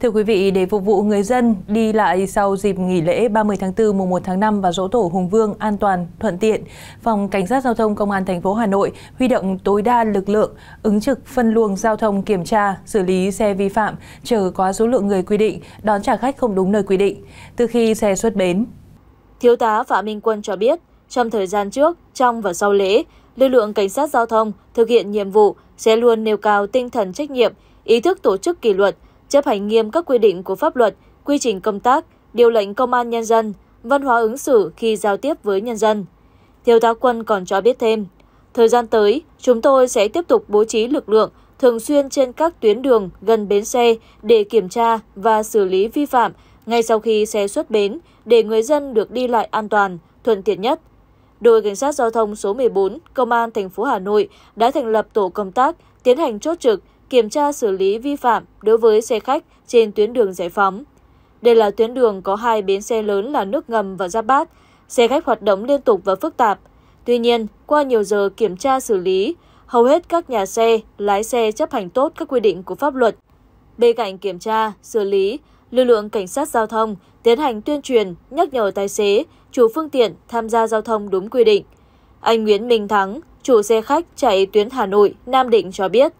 Thưa quý vị, để phục vụ người dân đi lại sau dịp nghỉ lễ 30 tháng 4 mùng 1 tháng 5 và dỗ tổ Hùng Vương an toàn, thuận tiện, Phòng Cảnh sát Giao thông Công an thành phố Hà Nội huy động tối đa lực lượng ứng trực phân luồng giao thông kiểm tra, xử lý xe vi phạm, chở quá số lượng người quy định, đón trả khách không đúng nơi quy định từ khi xe xuất bến. Thiếu tá Phạm Minh Quân cho biết, trong thời gian trước, trong và sau lễ, lực lượng cảnh sát giao thông thực hiện nhiệm vụ sẽ luôn nêu cao tinh thần trách nhiệm, ý thức tổ chức kỷ luật, chấp hành nghiêm các quy định của pháp luật, quy trình công tác, điều lệnh công an nhân dân, văn hóa ứng xử khi giao tiếp với nhân dân. Thiếu tá Quân còn cho biết thêm, thời gian tới, chúng tôi sẽ tiếp tục bố trí lực lượng thường xuyên trên các tuyến đường gần bến xe để kiểm tra và xử lý vi phạm ngay sau khi xe xuất bến để người dân được đi lại an toàn, thuận tiện nhất. Đội cảnh sát giao thông số 14, Công an thành phố Hà Nội đã thành lập tổ công tác tiến hành chốt trực kiểm tra xử lý vi phạm đối với xe khách trên tuyến đường giải phóng. Đây là tuyến đường có hai bến xe lớn là nước ngầm và giáp bát, xe khách hoạt động liên tục và phức tạp. Tuy nhiên, qua nhiều giờ kiểm tra xử lý, hầu hết các nhà xe, lái xe chấp hành tốt các quy định của pháp luật. Bên cạnh kiểm tra, xử lý, lực lượng cảnh sát giao thông tiến hành tuyên truyền, nhắc nhở tài xế, chủ phương tiện tham gia giao thông đúng quy định. Anh Nguyễn Minh Thắng, chủ xe khách chạy tuyến Hà Nội, Nam Định cho biết,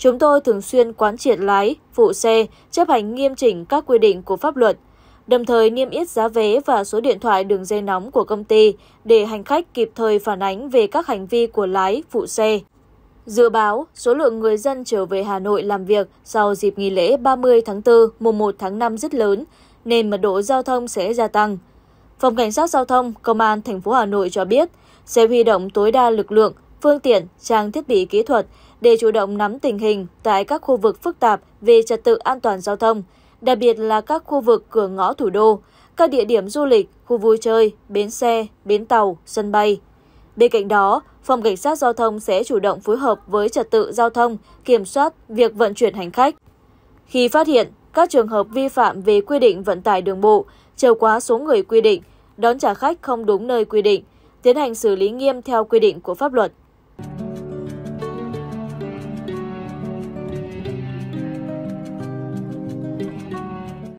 chúng tôi thường xuyên quán triệt lái, phụ xe, chấp hành nghiêm chỉnh các quy định của pháp luật, đồng thời niêm yết giá vé và số điện thoại đường dây nóng của công ty để hành khách kịp thời phản ánh về các hành vi của lái, phụ xe. Dự báo, số lượng người dân trở về Hà Nội làm việc sau dịp nghỉ lễ 30 tháng 4, mùa 1 tháng 5 rất lớn, nên mật độ giao thông sẽ gia tăng. Phòng Cảnh sát Giao thông, Công an thành phố Hà Nội cho biết, sẽ huy động tối đa lực lượng, phương tiện, trang thiết bị kỹ thuật để chủ động nắm tình hình tại các khu vực phức tạp về trật tự an toàn giao thông, đặc biệt là các khu vực cửa ngõ thủ đô, các địa điểm du lịch, khu vui chơi, bến xe, bến tàu, sân bay. Bên cạnh đó, Phòng Cảnh sát Giao thông sẽ chủ động phối hợp với trật tự giao thông, kiểm soát việc vận chuyển hành khách. Khi phát hiện các trường hợp vi phạm về quy định vận tải đường bộ, trở quá số người quy định, đón trả khách không đúng nơi quy định, tiến hành xử lý nghiêm theo quy định của pháp luật.